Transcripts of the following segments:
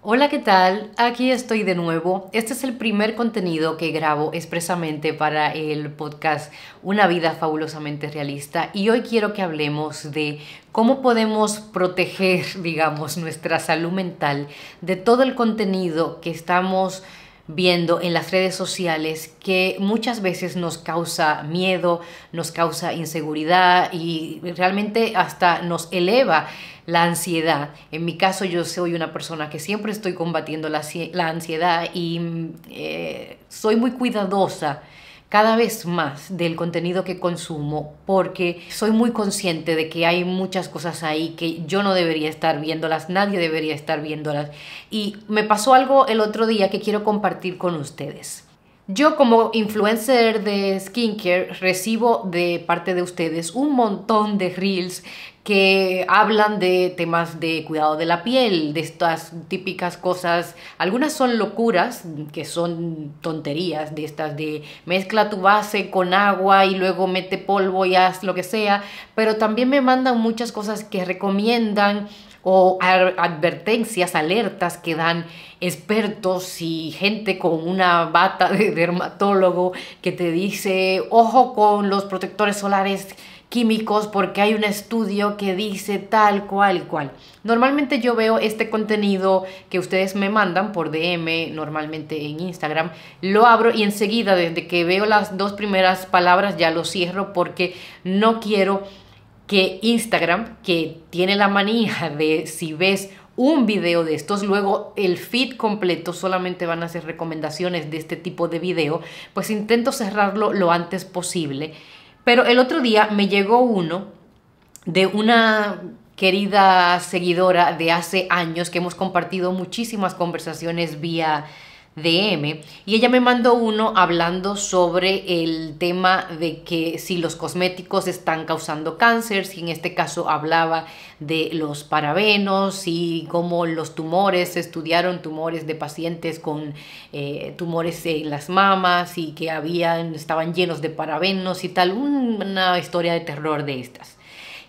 Hola, ¿qué tal? Aquí estoy de nuevo. Este es el primer contenido que grabo expresamente para el podcast Una vida fabulosamente realista y hoy quiero que hablemos de cómo podemos proteger, digamos, nuestra salud mental de todo el contenido que estamos viendo en las redes sociales que muchas veces nos causa miedo, nos causa inseguridad y realmente hasta nos eleva la ansiedad. En mi caso yo soy una persona que siempre estoy combatiendo la, ansiedad y eh, soy muy cuidadosa cada vez más del contenido que consumo porque soy muy consciente de que hay muchas cosas ahí que yo no debería estar viéndolas, nadie debería estar viéndolas. Y me pasó algo el otro día que quiero compartir con ustedes. Yo como influencer de skincare recibo de parte de ustedes un montón de reels que hablan de temas de cuidado de la piel, de estas típicas cosas. Algunas son locuras, que son tonterías de estas de mezcla tu base con agua y luego mete polvo y haz lo que sea, pero también me mandan muchas cosas que recomiendan o advertencias, alertas que dan expertos y gente con una bata de dermatólogo que te dice, ojo con los protectores solares químicos porque hay un estudio que dice tal cual cual. Normalmente yo veo este contenido que ustedes me mandan por DM, normalmente en Instagram, lo abro y enseguida desde que veo las dos primeras palabras ya lo cierro porque no quiero que Instagram, que tiene la manija de si ves un video de estos, luego el feed completo solamente van a ser recomendaciones de este tipo de video, pues intento cerrarlo lo antes posible pero el otro día me llegó uno de una querida seguidora de hace años que hemos compartido muchísimas conversaciones vía DM y ella me mandó uno hablando sobre el tema de que si los cosméticos están causando cáncer, si en este caso hablaba de los parabenos y cómo los tumores, estudiaron tumores de pacientes con eh, tumores en las mamas y que habían, estaban llenos de parabenos y tal, una historia de terror de estas.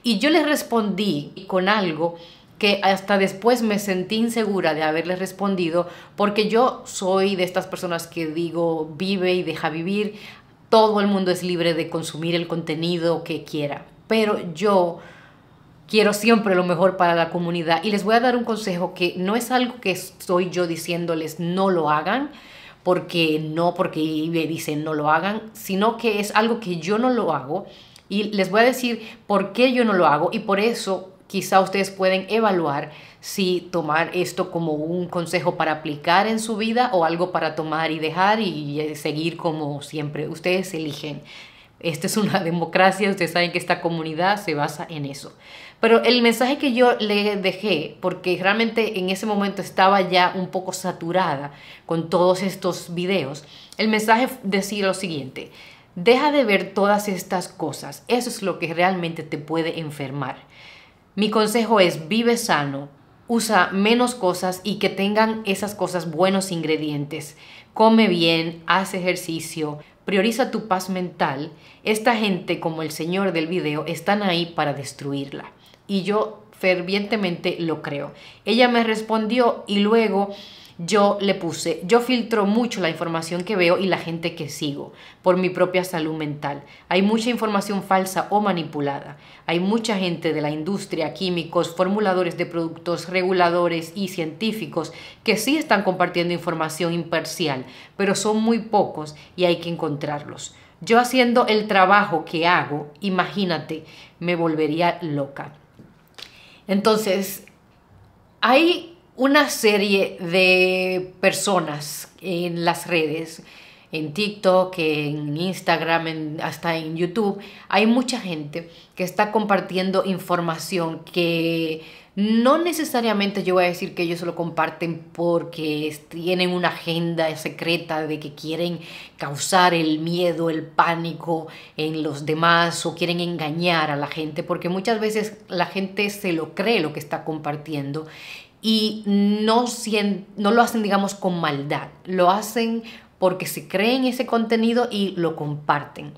Y yo le respondí con algo que hasta después me sentí insegura de haberles respondido porque yo soy de estas personas que digo vive y deja vivir, todo el mundo es libre de consumir el contenido que quiera, pero yo quiero siempre lo mejor para la comunidad y les voy a dar un consejo que no es algo que estoy yo diciéndoles no lo hagan, porque no, porque me dicen no lo hagan, sino que es algo que yo no lo hago y les voy a decir por qué yo no lo hago y por eso quizá ustedes pueden evaluar si tomar esto como un consejo para aplicar en su vida o algo para tomar y dejar y eh, seguir como siempre. Ustedes eligen. Esta es una democracia, ustedes saben que esta comunidad se basa en eso. Pero el mensaje que yo le dejé, porque realmente en ese momento estaba ya un poco saturada con todos estos videos, el mensaje decía lo siguiente, deja de ver todas estas cosas, eso es lo que realmente te puede enfermar. Mi consejo es vive sano, usa menos cosas y que tengan esas cosas buenos ingredientes. Come bien, haz ejercicio, prioriza tu paz mental. Esta gente, como el señor del video, están ahí para destruirla. Y yo fervientemente lo creo. Ella me respondió y luego yo le puse, yo filtro mucho la información que veo y la gente que sigo por mi propia salud mental. Hay mucha información falsa o manipulada. Hay mucha gente de la industria, químicos, formuladores de productos, reguladores y científicos que sí están compartiendo información imparcial, pero son muy pocos y hay que encontrarlos. Yo haciendo el trabajo que hago, imagínate, me volvería loca. Entonces, hay una serie de personas en las redes, en TikTok, en Instagram, hasta en YouTube, hay mucha gente que está compartiendo información que no necesariamente yo voy a decir que ellos lo comparten porque tienen una agenda secreta de que quieren causar el miedo, el pánico en los demás o quieren engañar a la gente, porque muchas veces la gente se lo cree lo que está compartiendo y no, no lo hacen, digamos, con maldad, lo hacen porque se creen ese contenido y lo comparten.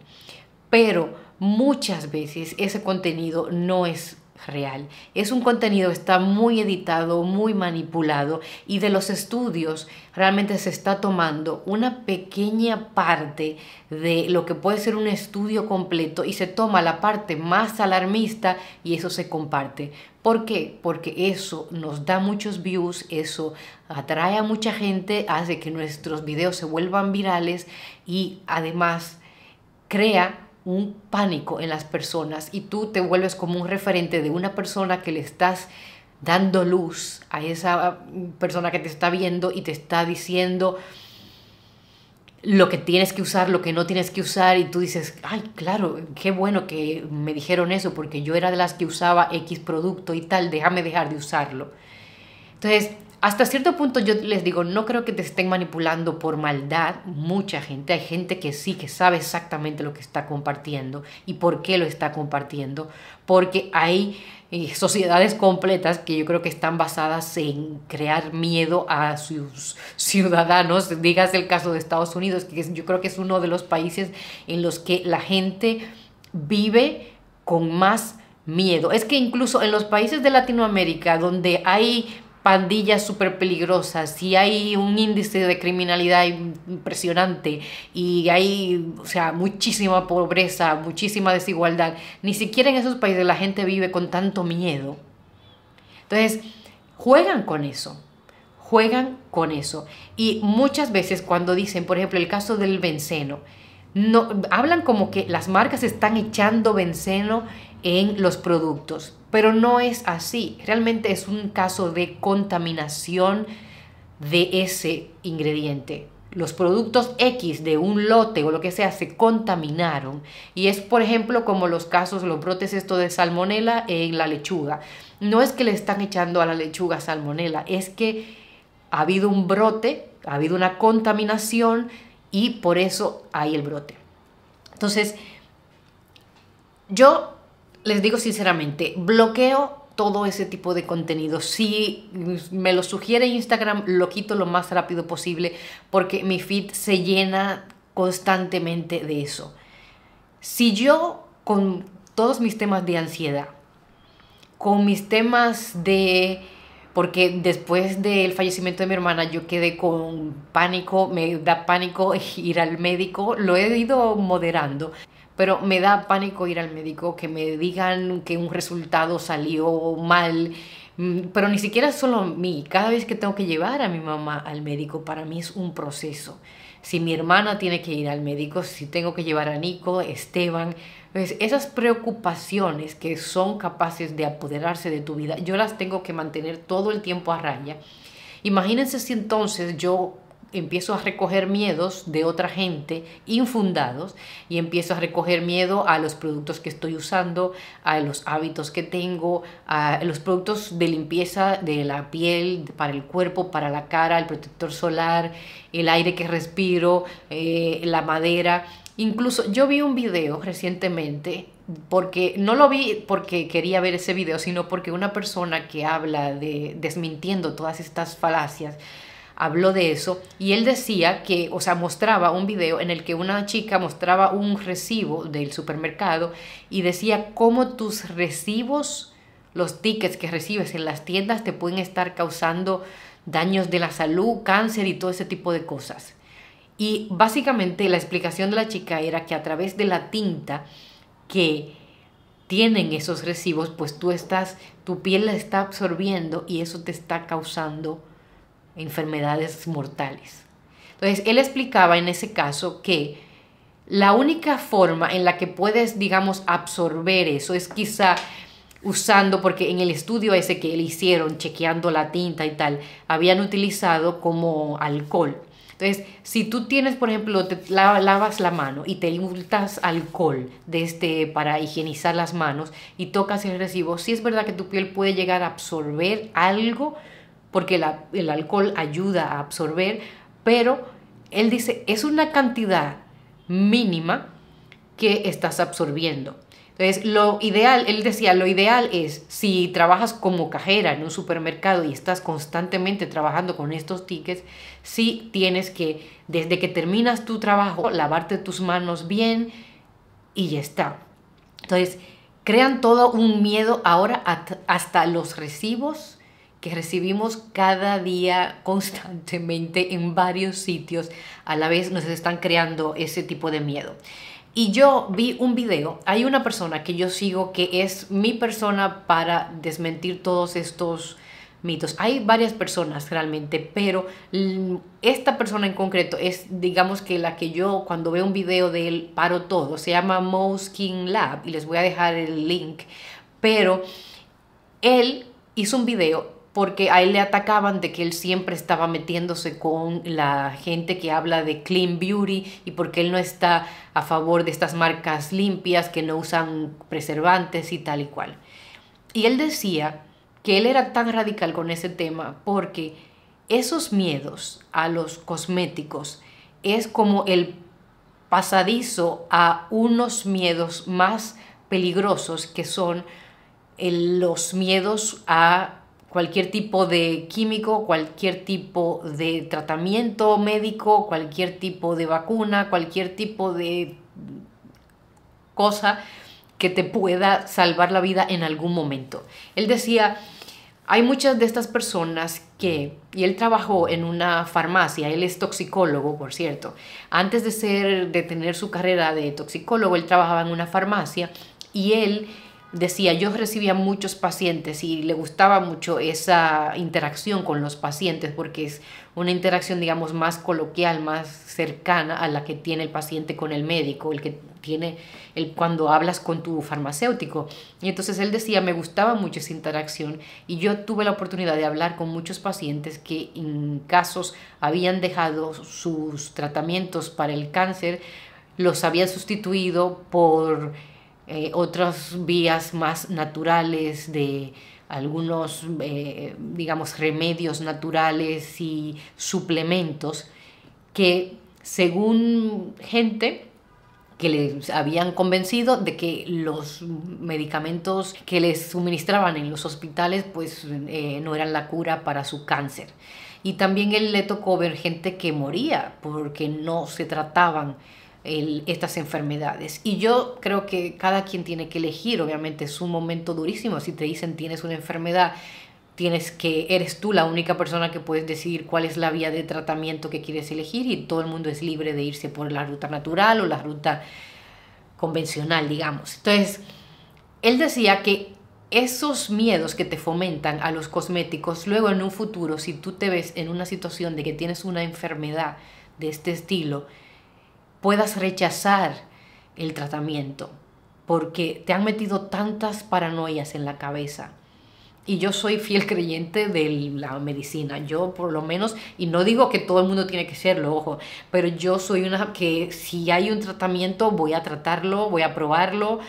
Pero muchas veces ese contenido no es real. Es un contenido que está muy editado, muy manipulado y de los estudios realmente se está tomando una pequeña parte de lo que puede ser un estudio completo y se toma la parte más alarmista y eso se comparte. ¿Por qué? Porque eso nos da muchos views, eso atrae a mucha gente, hace que nuestros videos se vuelvan virales y además crea un pánico en las personas y tú te vuelves como un referente de una persona que le estás dando luz a esa mm, persona que te está viendo y te está diciendo lo que tienes que usar, lo que no tienes que usar y tú dices, ay, claro, qué bueno que me dijeron eso porque yo era de las que usaba X producto y tal, déjame dejar de usarlo. Entonces, hasta cierto punto yo les digo, no creo que te estén manipulando por maldad mucha gente. Hay gente que sí, que sabe exactamente lo que está compartiendo y por qué lo está compartiendo. Porque hay eh, sociedades completas que yo creo que están basadas en crear miedo a sus ciudadanos. Digas el caso de Estados Unidos, que yo creo que es uno de los países en los que la gente vive con más miedo. Es que incluso en los países de Latinoamérica donde hay pandillas súper peligrosas y hay un índice de criminalidad impresionante y hay, o sea, muchísima pobreza, muchísima desigualdad. Ni siquiera en esos países la gente vive con tanto miedo. Entonces, juegan con eso, juegan con eso. Y muchas veces cuando dicen, por ejemplo, el caso del benceno, no, hablan como que las marcas están echando benceno en los productos. Pero no es así. Realmente es un caso de contaminación de ese ingrediente. Los productos X de un lote o lo que sea se contaminaron. Y es, por ejemplo, como los casos, los brotes esto de salmonela en la lechuga. No es que le están echando a la lechuga salmonela, es que ha habido un brote, ha habido una contaminación y por eso hay el brote. Entonces, yo les digo sinceramente, bloqueo todo ese tipo de contenido. Si me lo sugiere Instagram, lo quito lo más rápido posible porque mi feed se llena constantemente de eso. Si yo con todos mis temas de ansiedad, con mis temas de... Porque después del fallecimiento de mi hermana yo quedé con pánico, me da pánico ir al médico, lo he ido moderando pero me da pánico ir al médico, que me digan que un resultado salió mal, mm, pero ni siquiera solo a mí, cada vez que tengo que llevar a mi mamá al médico, para mí es un proceso. Si mi hermana tiene que ir al médico, si tengo que llevar a Nico, Esteban, pues esas preocupaciones que son capaces de apoderarse de tu vida, yo las tengo que mantener todo el tiempo a raya. Imagínense si entonces yo empiezo a recoger miedos de otra gente infundados y empiezo a recoger miedo a los productos que estoy usando, a los hábitos que tengo, a los productos de limpieza de la piel, para el cuerpo, para la cara, el protector solar, el aire que respiro, eh, la madera. Incluso yo vi un video recientemente porque no lo vi porque quería ver ese video, sino porque una persona que habla de desmintiendo todas estas falacias habló de eso y él decía que, o sea, mostraba un video en el que una chica mostraba un recibo del supermercado y decía cómo tus recibos, los tickets que recibes en las tiendas te pueden estar causando daños de la salud, cáncer y todo ese tipo de cosas. Y básicamente la explicación de la chica era que a través de la tinta que tienen esos recibos, pues tú estás, tu piel la está absorbiendo y eso te está causando enfermedades mortales. Entonces, él explicaba en ese caso que la única forma en la que puedes, digamos, absorber eso es quizá usando, porque en el estudio ese que le hicieron, chequeando la tinta y tal, habían utilizado como alcohol. Entonces, si tú tienes, por ejemplo, te lavas la mano y te inultas alcohol este para higienizar las manos y tocas el recibo, si es verdad que tu piel puede llegar a absorber algo porque el alcohol ayuda a absorber, pero él dice, es una cantidad mínima que estás absorbiendo. Entonces, lo ideal, él decía, lo ideal es si trabajas como cajera en un supermercado y estás constantemente trabajando con estos tickets, sí tienes que, desde que terminas tu trabajo, lavarte tus manos bien y ya está. Entonces, crean todo un miedo ahora hasta los recibos que recibimos cada día constantemente en varios sitios, a la vez nos están creando ese tipo de miedo. Y yo vi un video, hay una persona que yo sigo que es mi persona para desmentir todos estos mitos. Hay varias personas realmente, pero esta persona en concreto es, digamos que la que yo cuando veo un video de él paro todo. Se llama Moskin Lab y les voy a dejar el link. Pero él hizo un video porque a él le atacaban de que él siempre estaba metiéndose con la gente que habla de clean beauty y porque él no está a favor de estas marcas limpias que no usan preservantes y tal y cual. Y él decía que él era tan radical con ese tema porque esos miedos a los cosméticos es como el pasadizo a unos miedos más peligrosos que son los miedos a cualquier tipo de químico, cualquier tipo de tratamiento médico, cualquier tipo de vacuna, cualquier tipo de cosa que te pueda salvar la vida en algún momento. Él decía, hay muchas de estas personas que, y él trabajó en una farmacia, él es toxicólogo, por cierto, antes de, ser, de tener su carrera de toxicólogo, él trabajaba en una farmacia y él decía, yo recibía muchos pacientes y le gustaba mucho esa interacción con los pacientes porque es una interacción, digamos, más coloquial, más cercana a la que tiene el paciente con el médico, el que tiene el, cuando hablas con tu farmacéutico. Y entonces él decía, me gustaba mucho esa interacción y yo tuve la oportunidad de hablar con muchos pacientes que en casos habían dejado sus tratamientos para el cáncer, los habían sustituido por eh, otras vías más naturales de algunos, eh, digamos, remedios naturales y suplementos que según gente que les habían convencido de que los medicamentos que les suministraban en los hospitales pues eh, no eran la cura para su cáncer. Y también él le tocó ver gente que moría porque no se trataban estas enfermedades. Y yo creo que cada quien tiene que elegir, obviamente es un momento durísimo, si te dicen tienes una enfermedad, tienes que, eres tú la única persona que puedes decidir cuál es la vía de tratamiento que quieres elegir y todo el mundo es libre de irse por la ruta natural o la ruta convencional, digamos. Entonces, él decía que esos miedos que te fomentan a los cosméticos, luego en un futuro, si tú te ves en una situación de que tienes una enfermedad de este estilo, puedas rechazar el tratamiento, porque te han metido tantas paranoias en la cabeza. Y yo soy fiel creyente de la medicina, yo por lo menos, y no digo que todo el mundo tiene que serlo, ojo, pero yo soy una que si hay un tratamiento voy a tratarlo, voy a probarlo,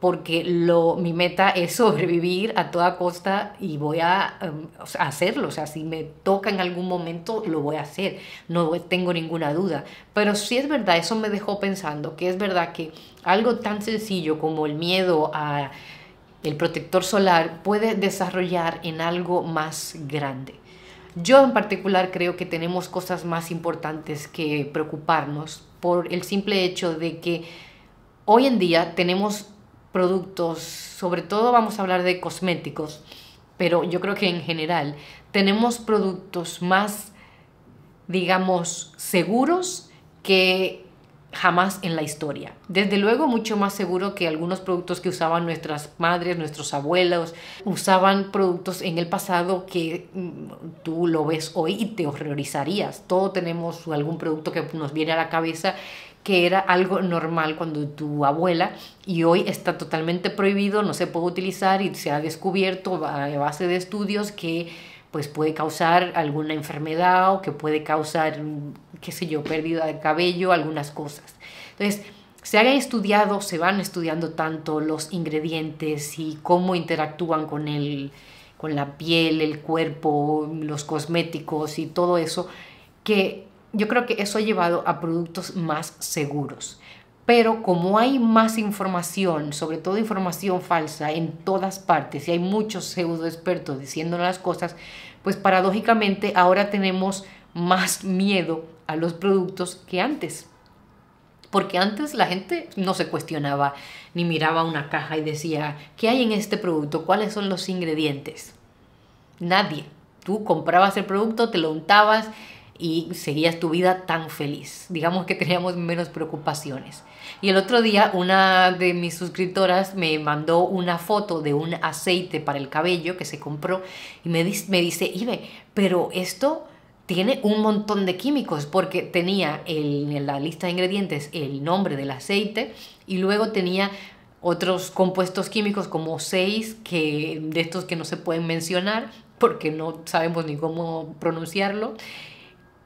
porque lo, mi meta es sobrevivir a toda costa y voy a, em, hacerlo. O sea, si me toca en algún momento, lo voy a hacer. No tengo ninguna duda. Pero sí es verdad, eso me dejó pensando que es verdad que algo tan sencillo como el miedo a el protector solar puede desarrollar en algo más grande. Yo en particular creo que tenemos cosas más importantes que preocuparnos por el simple hecho de que hoy en día tenemos productos, sobre todo vamos a hablar de cosméticos, pero yo creo que en general tenemos productos más, digamos, seguros que jamás en la historia. Desde luego mucho más seguro que algunos productos que usaban nuestras madres, nuestros abuelos, usaban productos en el pasado que mm, tú lo ves hoy y te horrorizarías. Todos tenemos algún producto que nos viene a la cabeza que era algo normal cuando tu abuela y hoy está totalmente prohibido, no se puede utilizar y se ha descubierto a base de estudios que pues puede causar alguna enfermedad o que puede causar, qué sé yo, pérdida de cabello, algunas cosas. Entonces, se han estudiado, se van estudiando tanto los ingredientes y cómo interactúan con, el, con la piel, el cuerpo, los cosméticos y todo eso, que yo creo que eso ha llevado a productos más seguros. Pero como hay más información, sobre todo información falsa en todas partes, y hay muchos pseudo expertos diciéndonos las cosas, pues paradójicamente ahora tenemos más miedo a los productos que antes. Porque antes la gente no se cuestionaba ni miraba una caja y decía, ¿qué hay en este producto? ¿Cuáles son los ingredientes? Nadie. Tú comprabas el producto, te lo untabas, y seguías tu vida tan feliz. Digamos que teníamos menos preocupaciones. Y el otro día una de mis suscriptoras me mandó una foto de un aceite para el cabello que se compró y me, dice, me dice, Ibe, pero esto tiene un montón de químicos porque tenía en la lista de ingredientes el nombre del aceite y luego tenía otros compuestos químicos como seis que de estos que no se pueden mencionar porque no sabemos ni cómo pronunciarlo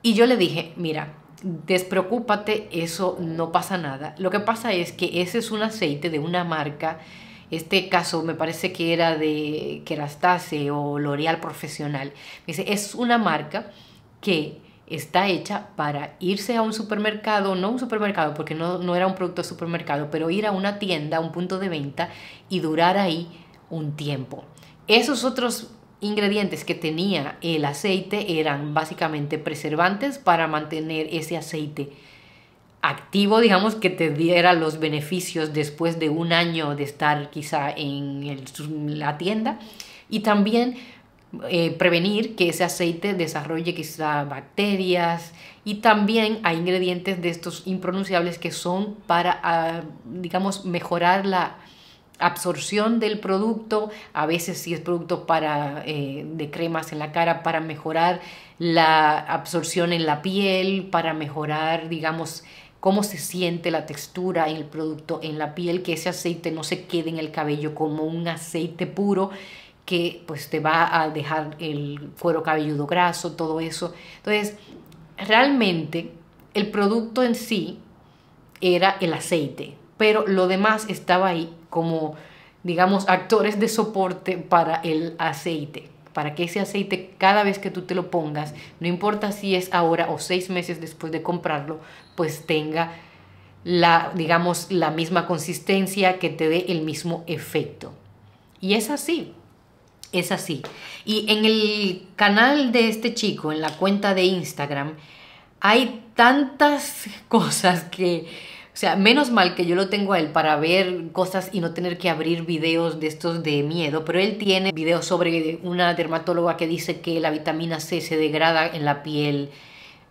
y yo le dije, mira, despreocúpate, eso no pasa nada. Lo que pasa es que ese es un aceite de una marca, este caso me parece que era de Kerastase o L'Oreal Profesional. Me dice, es una marca que está hecha para irse a un supermercado, no un supermercado porque no, no era un producto de supermercado, pero ir a una tienda, a un punto de venta y durar ahí un tiempo. Esos otros ingredientes que tenía el aceite eran básicamente preservantes para mantener ese aceite activo, digamos, que te diera los beneficios después de un año de estar quizá en la tienda y también eh, prevenir que ese aceite desarrolle quizá bacterias y también hay ingredientes de estos impronunciables que son para, ah, digamos, mejorar la absorción del producto, a veces si es producto para, eh, de cremas en la cara para mejorar la absorción en la piel, para mejorar, digamos, cómo se siente la textura en el producto, en la piel, que ese aceite no se quede en el cabello como un aceite puro que pues te va a dejar el cuero cabelludo graso, todo eso. Entonces, realmente el producto en sí era el aceite, pero lo demás estaba ahí como, digamos, actores de soporte para el aceite para que ese aceite cada vez que tú te lo pongas, no importa si es ahora o seis meses después de comprarlo, pues tenga la, digamos, la misma consistencia, que te dé el mismo efecto. Y es así, es así. Y en el canal de este chico, en la cuenta de Instagram, hay tantas cosas que o sea, menos mal que yo lo tengo a él para ver cosas y no tener que abrir videos de estos de miedo, pero él tiene videos sobre una dermatóloga que dice que la vitamina C se degrada en la piel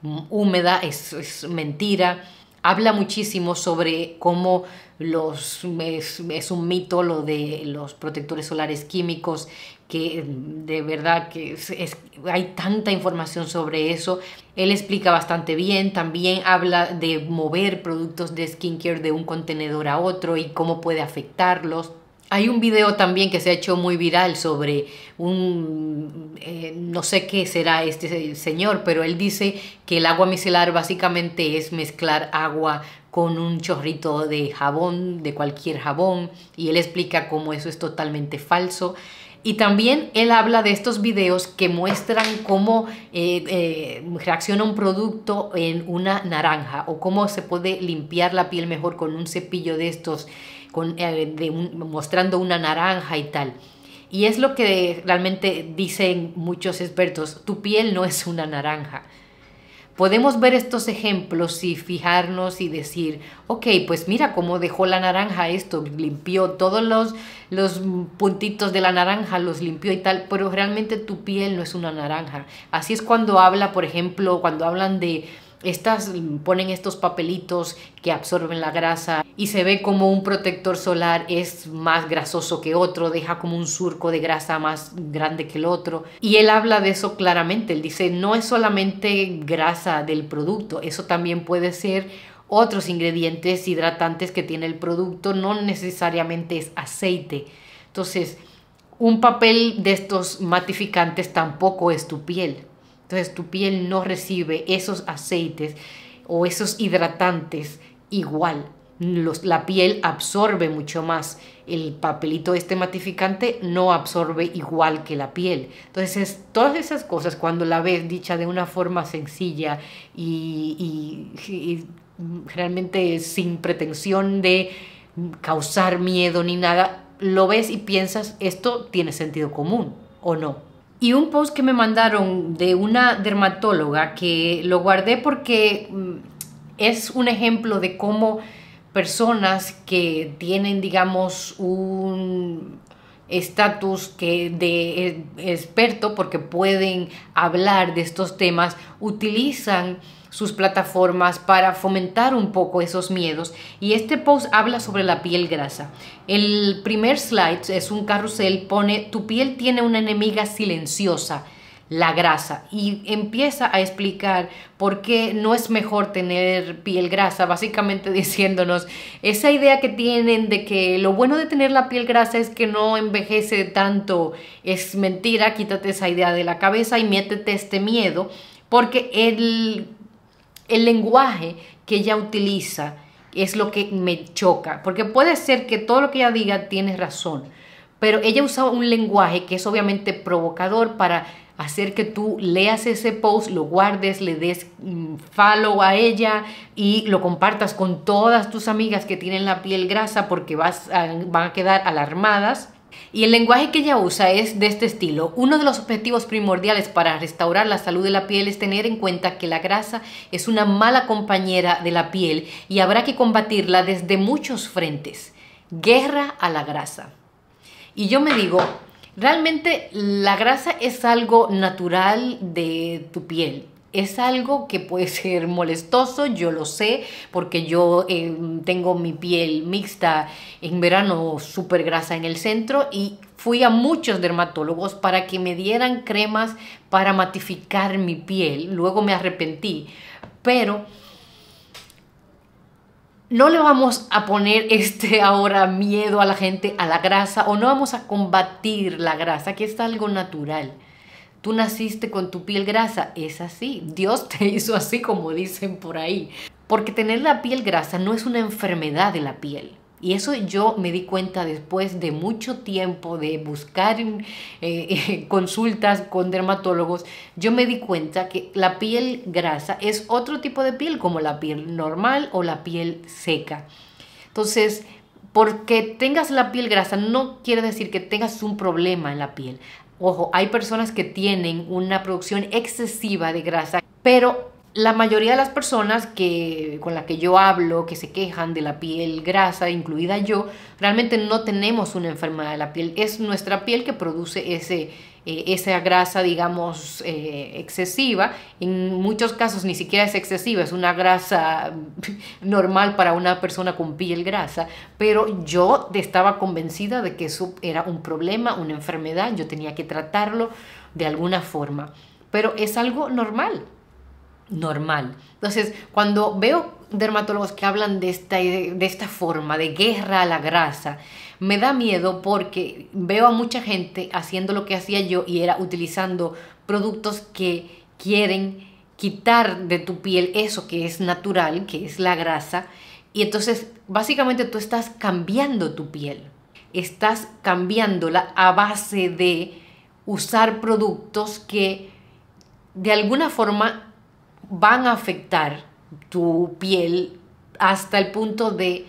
mm, húmeda, es, es mentira. Habla muchísimo sobre cómo los, es, es un mito lo de los protectores solares químicos, que de verdad que hay tanta información sobre eso. Él explica bastante bien, también habla de mover productos de skincare de un contenedor a otro y cómo puede afectarlos. Hay un video también que se ha hecho muy viral sobre un, eh, no sé qué será este señor, pero él dice que el agua micelar básicamente es mezclar agua con un chorrito de jabón, de cualquier jabón, y él explica cómo eso es totalmente falso. Y también él habla de estos videos que muestran cómo eh, eh, reacciona un producto en una naranja o cómo se puede limpiar la piel mejor con un cepillo de estos, eh, mostrando una naranja y tal. Y es lo que realmente dicen muchos expertos, tu piel no es una naranja, Podemos ver estos ejemplos y fijarnos y decir, ok, pues mira cómo dejó la naranja esto, limpió todos los, los puntitos de la naranja, los limpió y tal, pero realmente tu piel no es una naranja. Así es cuando habla, por ejemplo, cuando hablan de estas ponen estos papelitos que absorben la grasa y se ve como un protector solar es más grasoso que otro, deja como un surco de grasa más grande que el otro. Y él habla de eso claramente, él dice, no es solamente grasa del producto, eso también puede ser otros ingredientes hidratantes que tiene el producto, no necesariamente es aceite. Entonces, un papel de estos matificantes tampoco es tu piel. Entonces tu piel no recibe esos aceites o esos hidratantes igual. la piel absorbe mucho más. El papelito este matificante no absorbe igual que la piel. Entonces, todas esas cosas, cuando la ves dicha de una forma sencilla y, y realmente sin pretensión de causar miedo ni nada, lo ves y piensas, esto tiene sentido común o no. Y un post que me mandaron de una dermatóloga que lo guardé porque mm, es un ejemplo de cómo personas que tienen, digamos, un estatus que de experto porque pueden hablar de estos temas, utilizan sus plataformas para fomentar un poco esos miedos. Y este post habla sobre la piel grasa. El primer slide es un carrusel, pone tu piel tiene una enemiga silenciosa la grasa y empieza a explicar por qué no es mejor tener piel grasa, básicamente diciéndonos esa idea que tienen de que lo bueno de tener la piel grasa es que no envejece tanto, es mentira, quítate esa idea de la cabeza y métete este miedo, porque el, el lenguaje que ella utiliza es lo que me choca, porque puede ser que todo lo que ella diga tiene razón, pero ella usa un lenguaje que es obviamente provocador para hacer que tú leas ese post, lo guardes, le des mm, follow a ella y lo compartas con todas tus amigas que tienen la piel grasa porque vas van a quedar alarmadas. Y el lenguaje que ella usa es de este estilo. Uno de los objetivos primordiales para restaurar la salud de la piel es tener en cuenta que la grasa es una mala compañera de la piel y habrá que combatirla desde muchos frentes. Guerra a la grasa. Y yo me digo, Realmente la grasa es algo natural de tu piel. Es algo que puede ser molestoso, yo lo sé, porque yo eh, tengo mi piel mixta en verano, súper grasa en el centro y fui a muchos dermatólogos para que me dieran cremas para matificar mi piel. Luego me arrepentí, pero no le vamos a poner este ahora miedo a la gente a la grasa o no vamos a combatir la grasa, que es algo natural. Tú naciste con tu piel grasa, es así. Dios te hizo así como dicen por ahí. Porque tener la piel grasa no es una enfermedad de la piel. Y eso yo me di cuenta después de mucho tiempo de buscar eh, eh, consultas con dermatólogos, yo me di cuenta que la piel grasa es otro tipo de piel como la piel normal o la piel seca. Entonces, porque tengas la piel grasa no quiere decir que tengas un problema en la piel. Ojo, hay personas que tienen una producción excesiva de grasa, pero la mayoría de las personas que, con las que yo hablo, que se quejan de la piel grasa, incluida yo, realmente no tenemos una enfermedad de la piel. Es nuestra piel que produce ese, eh, esa grasa, digamos, eh, excesiva. En muchos casos ni siquiera es excesiva, es una grasa normal para una persona con piel grasa. Pero yo estaba convencida de que eso era un problema, una enfermedad, yo tenía que tratarlo de alguna forma. Pero es algo normal normal. Entonces, cuando veo dermatólogos que hablan de esta, de esta forma, de guerra a la grasa, me da miedo porque veo a mucha gente haciendo lo que hacía yo y era utilizando productos que quieren quitar de tu piel eso que es natural, que es la grasa, y entonces básicamente tú estás cambiando tu piel, estás cambiándola a base de usar productos que de alguna forma van a afectar tu piel hasta el punto de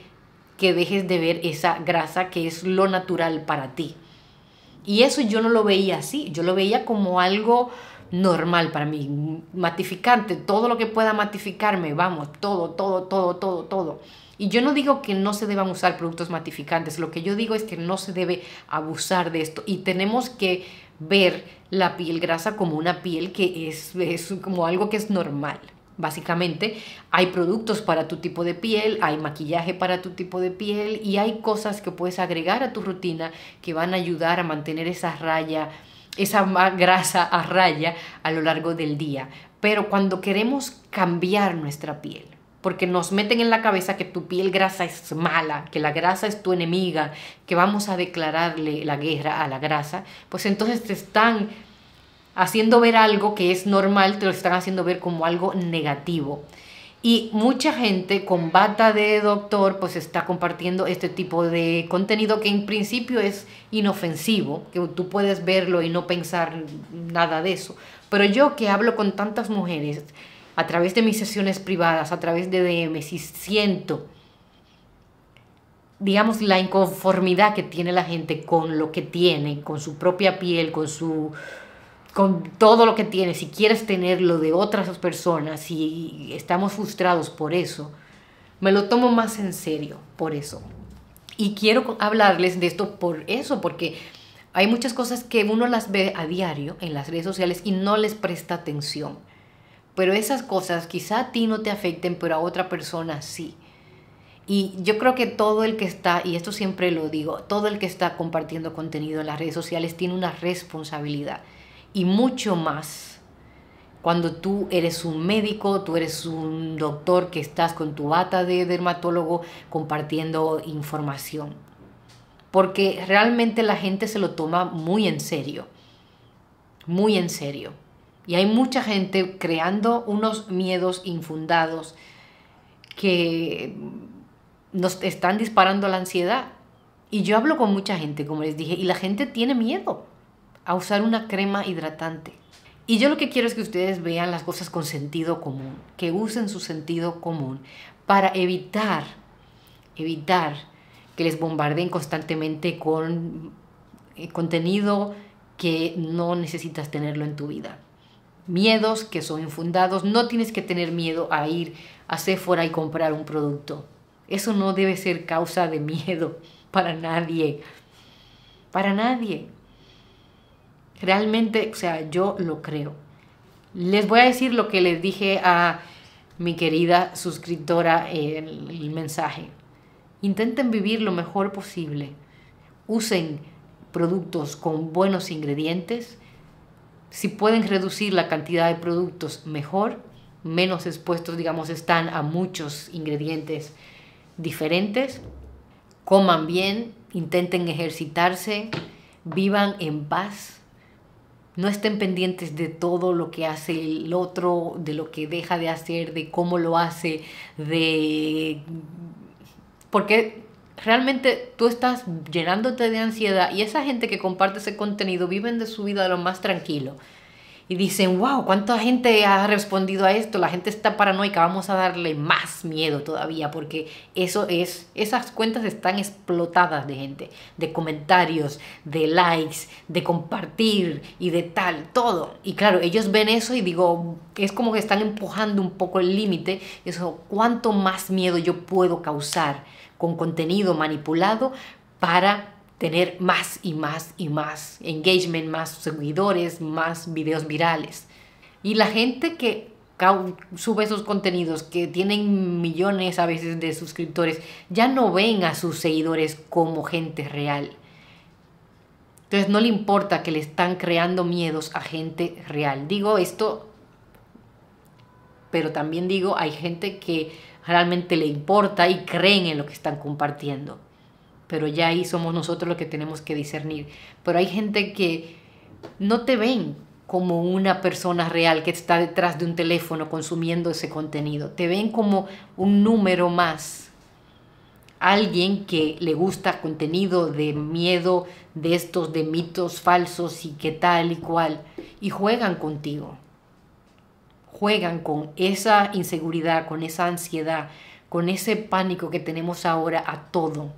que dejes de ver esa grasa que es lo natural para ti. Y eso yo no lo veía así, yo lo veía como algo normal para mí, matificante, todo lo que pueda matificarme, vamos, todo, todo, todo, todo, todo. Y yo no digo que no se deban usar productos matificantes, lo que yo digo es que no se debe abusar de esto y tenemos que ver la piel grasa como una piel que es, es como algo que es normal. Básicamente hay productos para tu tipo de piel, hay maquillaje para tu tipo de piel y hay cosas que puedes agregar a tu rutina que van a ayudar a mantener esa raya, esa grasa a raya a lo largo del día. Pero cuando queremos cambiar nuestra piel, porque nos meten en la cabeza que tu piel grasa es mala, que la grasa es tu enemiga, que vamos a declararle la guerra a la grasa, pues entonces te están haciendo ver algo que es normal, te lo están haciendo ver como algo negativo. Y mucha gente con bata de doctor pues está compartiendo este tipo de contenido que en principio es inofensivo, que tú puedes verlo y no pensar nada de eso. Pero yo que hablo con tantas mujeres, a través de mis sesiones privadas, a través de DM, si siento, digamos, la inconformidad que tiene la gente con lo que tiene, con su propia piel, con su con todo lo que tiene, si quieres tenerlo de otras personas, y estamos frustrados por eso, me lo tomo más en serio por eso. Y quiero hablarles de esto por eso, porque hay muchas cosas que uno las ve a diario en las redes sociales y no les presta atención. Pero esas cosas quizá a ti no te afecten, pero a otra persona sí. Y yo creo que todo el que está, y esto siempre lo digo, todo el que está compartiendo contenido en las redes sociales tiene una responsabilidad. Y mucho más cuando tú eres un médico, tú eres un doctor que estás con tu bata de dermatólogo compartiendo información. Porque realmente la gente se lo toma muy en serio. Muy en serio. Y hay mucha gente creando unos miedos infundados que nos están disparando la ansiedad. Y yo hablo con mucha gente, como les dije, y la gente tiene miedo a usar una crema hidratante. Y yo lo que quiero es que ustedes vean las cosas con sentido común, que usen su sentido común para evitar, evitar que les bombardeen constantemente con eh, contenido que no necesitas tenerlo en tu vida miedos que son infundados. No tienes que tener miedo a ir a Sephora y comprar un producto. Eso no debe ser causa de miedo para nadie. Para nadie. Realmente, o sea, yo lo creo. Les voy a decir lo que les dije a mi querida suscriptora en el mensaje. Intenten vivir lo mejor posible. Usen productos con buenos ingredientes si pueden reducir la cantidad de productos, mejor, menos expuestos, digamos, están a muchos ingredientes diferentes. Coman bien, intenten ejercitarse, vivan en paz. No estén pendientes de todo lo que hace el otro, de lo que deja de hacer, de cómo lo hace, de... Porque realmente tú estás llenándote de ansiedad y esa gente que comparte ese contenido viven de su vida lo más tranquilo. Y dicen, wow, ¿cuánta gente ha respondido a esto? La gente está paranoica, vamos a darle más miedo todavía, porque eso es, esas cuentas están explotadas de gente, de comentarios, de likes, de compartir y de tal, todo. Y claro, ellos ven eso y digo, es como que están empujando un poco el límite, eso, ¿cuánto más miedo yo puedo causar? con contenido manipulado para tener más y más y más engagement, más seguidores, más videos virales. Y la gente que sube esos contenidos que tienen millones a veces de suscriptores, ya no ven a sus seguidores como gente real. Entonces no le importa que le están creando miedos a gente real. Digo esto, pero también digo, hay gente que realmente le importa y creen en lo que están compartiendo. Pero ya ahí somos nosotros los que tenemos que discernir. Pero hay gente que no te ven como una persona real que está detrás de un teléfono consumiendo ese contenido. Te ven como un número más. Alguien que le gusta contenido de miedo, de estos, de mitos falsos y qué tal y cual. Y juegan contigo juegan con esa inseguridad, con esa ansiedad, con ese pánico que tenemos ahora a todo.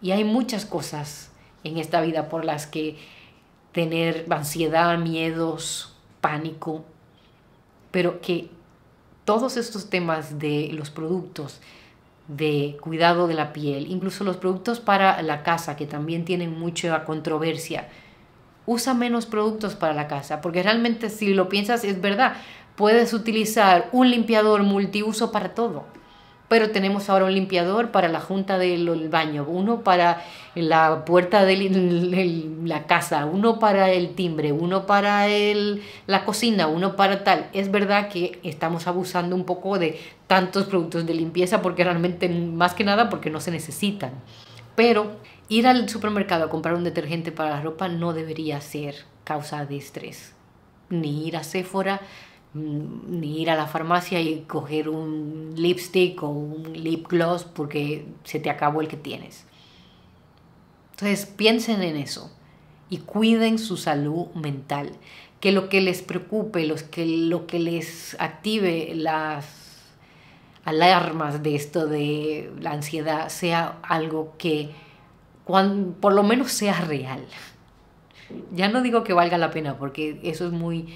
Y hay muchas cosas en esta vida por las que tener ansiedad, miedos, pánico, pero que todos estos temas de los productos de cuidado de la piel, incluso los productos para la casa, que también tienen mucha controversia, usa menos productos para la casa, porque realmente si lo piensas es verdad, puedes utilizar un limpiador multiuso para todo. Pero tenemos ahora un limpiador para la junta del baño, uno para la puerta de la casa, uno para el timbre, uno para la cocina, uno para tal. Es verdad que estamos abusando un poco de tantos productos de limpieza porque realmente, más que nada, porque no se necesitan. Pero ir al supermercado a comprar un detergente para la ropa no debería ser causa de estrés. Ni ir a Sephora ni mm, ir a la farmacia y coger un lipstick o un lip gloss porque se te acabó el que tienes. Entonces piensen en eso y cuiden su salud mental. Que lo que les preocupe, los que, lo que les active las alarmas de esto de la ansiedad sea algo que cuando, por lo menos sea real. Ya no digo que valga la pena porque eso es muy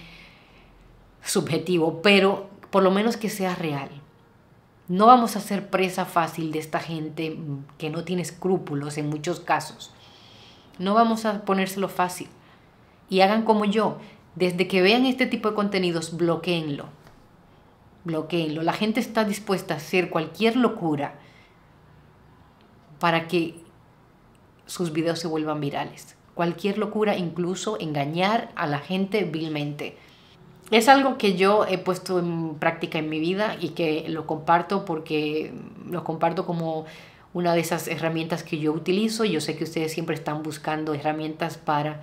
subjetivo, pero por lo menos que sea real. No vamos a ser presa fácil de esta gente que no tiene escrúpulos en muchos casos. No vamos a ponérselo fácil. Y hagan como yo. Desde que vean este tipo de contenidos, bloqueenlo. Bloqueenlo. La gente está dispuesta a hacer cualquier locura para que sus videos se vuelvan virales. Cualquier locura, incluso engañar a la gente vilmente. Es algo que yo he puesto en práctica en mi vida y que lo comparto porque lo comparto como una de esas herramientas que yo utilizo. Yo sé que ustedes siempre están buscando herramientas para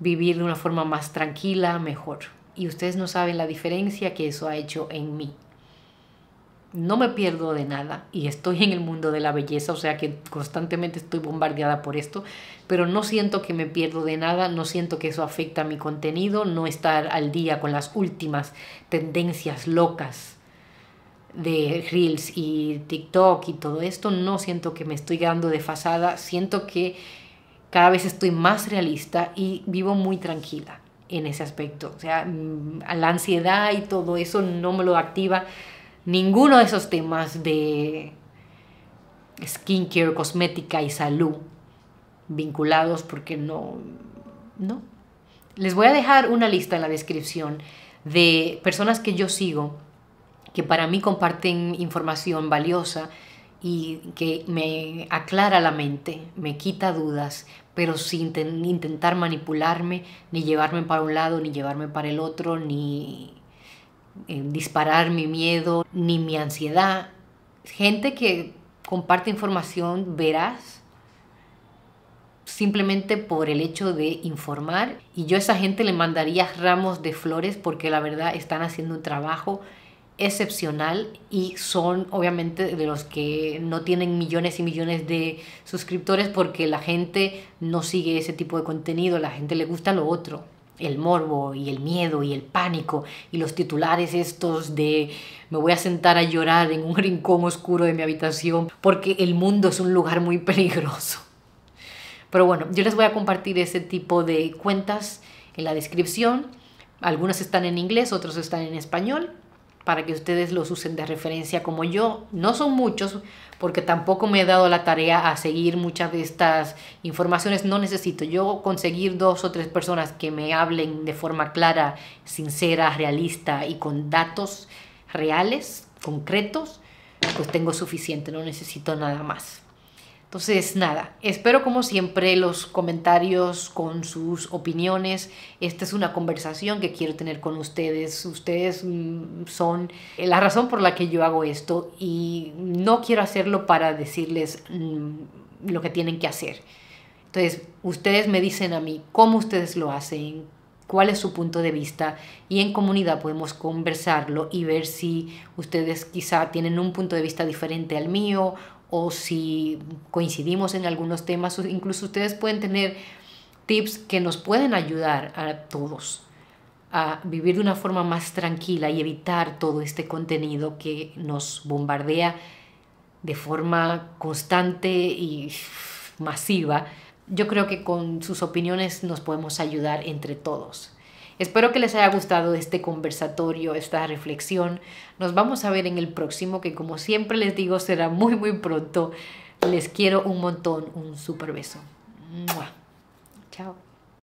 vivir de una forma más tranquila, mejor. Y ustedes no saben la diferencia que eso ha hecho en mí no me pierdo de nada y estoy en el mundo de la belleza, o sea que constantemente estoy bombardeada por esto, pero no siento que me pierdo de nada, no siento que eso afecta a mi contenido, no estar al día con las últimas tendencias locas de Reels y TikTok y todo esto, no siento que me estoy quedando desfasada, siento que cada vez estoy más realista y vivo muy tranquila en ese aspecto. O sea, mm, la ansiedad y todo eso no me lo activa ninguno de esos temas de skincare, cosmética y salud vinculados porque no, no. Les voy a dejar una lista en la descripción de personas que yo sigo que para mí comparten información valiosa y que me aclara la mente, me quita dudas, pero sin intentar manipularme, ni llevarme para un lado, ni llevarme para el otro, ni eh, disparar mi miedo ni mi ansiedad. Gente que comparte información verás simplemente por el hecho de informar y yo a esa gente le mandaría ramos de flores porque la verdad están haciendo un trabajo excepcional y son obviamente de los que no tienen millones y millones de suscriptores porque la gente no sigue ese tipo de contenido, la gente le gusta lo otro el morbo y el miedo y el pánico y los titulares estos de me voy a sentar a llorar en un rincón oscuro de mi habitación porque el mundo es un lugar muy peligroso. Pero bueno, yo les voy a compartir ese tipo de cuentas en la descripción. Algunas están en inglés, otras están en español para que ustedes los usen de referencia como yo. No son muchos porque tampoco me he dado la tarea a seguir muchas de estas informaciones. No necesito yo conseguir dos o tres personas que me hablen de forma clara, sincera, realista y con datos reales, concretos, pues tengo suficiente, no necesito nada más. Entonces, nada, espero como siempre los comentarios con sus opiniones. Esta es una conversación que quiero tener con ustedes. Ustedes mm, son la razón por la que yo hago esto y no quiero hacerlo para decirles mm, lo que tienen que hacer. Entonces, ustedes me dicen a mí cómo ustedes lo hacen, cuál es su punto de vista y en comunidad podemos conversarlo y ver si ustedes quizá tienen un punto de vista diferente al mío o si coincidimos en algunos temas, incluso ustedes pueden tener tips que nos pueden ayudar a todos a vivir de una forma más tranquila y evitar todo este contenido que nos bombardea de forma constante y masiva. Yo creo que con sus opiniones nos podemos ayudar entre todos. Espero que les haya gustado este conversatorio, esta reflexión. Nos vamos a ver en el próximo, que como siempre les digo, será muy, muy pronto. Les quiero un montón, un super beso. Chao.